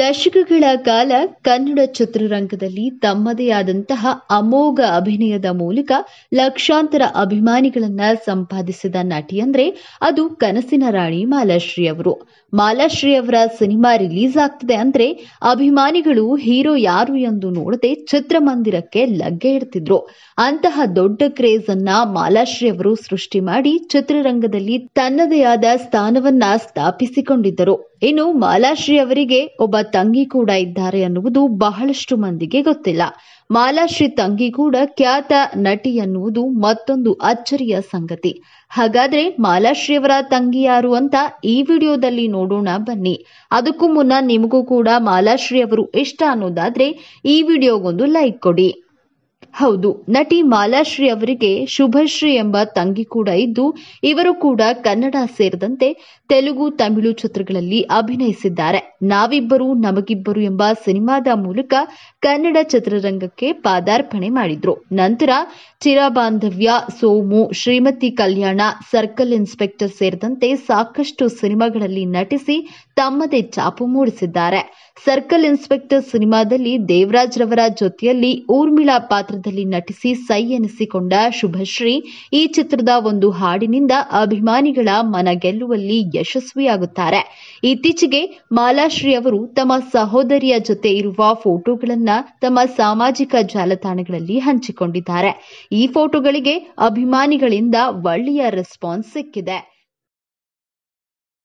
ದಶಕಗಳ ಕಾಲ ಕನ್ನಡ ಚಿತ್ರರಂಗದಲ್ಲಿ ತಮ್ಮದೇ ಆದಂತಹ ಅಮೋಘ ಅಭಿನಯದ ಮೂಲಕ ಲಕ್ಷಾಂತರ ಅಭಿಮಾನಿಗಳನ್ನ ಸಂಪಾದಿಸಿದ ನಟಿ ಅಂದ್ರೆ ಅದು ಕನಸಿನ ರಾಣಿ ಮಾಲಾಶ್ರೀ ಅವರು ಮಾಲಾಶ್ರೀ ಅವರ ಸಿನಿಮಾ ರಿಲೀಸ್ ಆಗ್ತದೆ ಅಂದ್ರೆ ಅಭಿಮಾನಿಗಳು ಹೀರೋ ಯಾರು ಎಂದು ನೋಡದೆ ಚಿತ್ರಮಂದಿರಕ್ಕೆ ಲಗ್ಗೆ ಇಡ್ತಿದ್ರು ಅಂತಹ ದೊಡ್ಡ ಕ್ರೇಜ್ ಅನ್ನ ಮಾಲಾಶ್ರೀ ಅವರು ಸೃಷ್ಟಿ ಮಾಡಿ ಚಿತ್ರರಂಗದಲ್ಲಿ ತನ್ನದೇ ಆದ ಸ್ಥಾನವನ್ನ ಸ್ಥಾಪಿಸಿಕೊಂಡಿದ್ದರು ಇನ್ನು ಮಾಲಾಶ್ರೀ ಅವರಿಗೆ ಒಬ್ಬ ತಂಗಿ ಕೂಡ ಇದ್ದಾರೆ ಅನ್ನುವುದು ಬಹಳಷ್ಟು ಮಂದಿಗೆ ಗೊತ್ತಿಲ್ಲ ಮಾಲಾಶ್ರೀ ತಂಗಿ ಕೂಡ ಖ್ಯಾತ ನಟಿ ಅನ್ನುವುದು ಮತ್ತೊಂದು ಅಚ್ಚರಿಯ ಸಂಗತಿ ಹಾಗಾದ್ರೆ ಮಾಲಾಶ್ರೀ ಅವರ ತಂಗಿ ಯಾರು ಅಂತ ಈ ವಿಡಿಯೋದಲ್ಲಿ ನೋಡೋಣ ಬನ್ನಿ ಅದಕ್ಕೂ ಮುನ್ನ ನಿಮಗೂ ಕೂಡ ಮಾಲಾಶ್ರೀ ಅವರು ಇಷ್ಟ ಅನ್ನೋದಾದ್ರೆ ಈ ವಿಡಿಯೋಗೊಂದು ಲೈಕ್ ಕೊಡಿ ಹೌದು ನಟಿ ಮಾಲಾಶ್ರೀ ಅವರಿಗೆ ಶುಭಶ್ರೀ ಎಂಬ ತಂಗಿ ಕೂಡ ಇದ್ದು ಇವರು ಕೂಡ ಕನ್ನಡ ಸೇರಿದಂತೆ ತೆಲುಗು ತಮಿಳು ಚಿತ್ರಗಳಲ್ಲಿ ಅಭಿನಯಿಸಿದ್ದಾರೆ ನಾವಿಬ್ಬರು ನಮಗಿಬ್ಬರು ಎಂಬ ಸಿನಿಮಾದ ಮೂಲಕ ಕನ್ನಡ ಚಿತ್ರರಂಗಕ್ಕೆ ಪಾದಾರ್ಪಣೆ ಮಾಡಿದ್ರು ನಂತರ ಚಿರಬಾಂಧವ್ಯ ಸೋಮು ಶ್ರೀಮತಿ ಕಲ್ಯಾಣ ಸರ್ಕಲ್ ಇನ್ಸ್ಪೆಕ್ಟರ್ ಸೇರಿದಂತೆ ಸಾಕಷ್ಟು ಸಿನಿಮಾಗಳಲ್ಲಿ ನಟಿಸಿ ತಮ್ಮದೇ ಛಾಪು ಮೂಡಿಸಿದ್ದಾರೆ ಸರ್ಕಲ್ ಇನ್ಸ್ಪೆಕ್ಟರ್ ಸಿನಿಮಾದಲ್ಲಿ ದೇವರಾಜ್ ರವರ ಜೊತೆಯಲ್ಲಿ ಊರ್ಮಿಳಾ ಪಾತ್ರದಲ್ಲಿ ನಟಿಸಿ ಸೈ ಎನಿಸಿಕೊಂಡ ಶುಭಶ್ರೀ ಈ ಚಿತ್ರದ ಒಂದು ಹಾಡಿನಿಂದ ಅಭಿಮಾನಿಗಳ ಮನ ಗೆಲ್ಲುವಲ್ಲಿ ಯಶಸ್ವಿಯಾಗುತ್ತಾರೆ ಇತ್ತೀಚೆಗೆ ಮಾಲಾಶ್ರೀ ಅವರು ತಮ್ಮ ಸಹೋದರಿಯ ಜೊತೆ ಇರುವ ಫೋಟೋಗಳನ್ನ ತಮ್ಮ ಸಾಮಾಜಿಕ ಜಾಲತಾಣಗಳಲ್ಲಿ ಹಂಚಿಕೊಂಡಿದ್ದಾರೆ ಈ ಫೋಟೋಗಳಿಗೆ ಅಭಿಮಾನಿಗಳಿಂದ ಒಳ್ಳೆಯ ರೆಸ್ಪಾನ್ಸ್ ಸಿಕ್ಕಿದೆ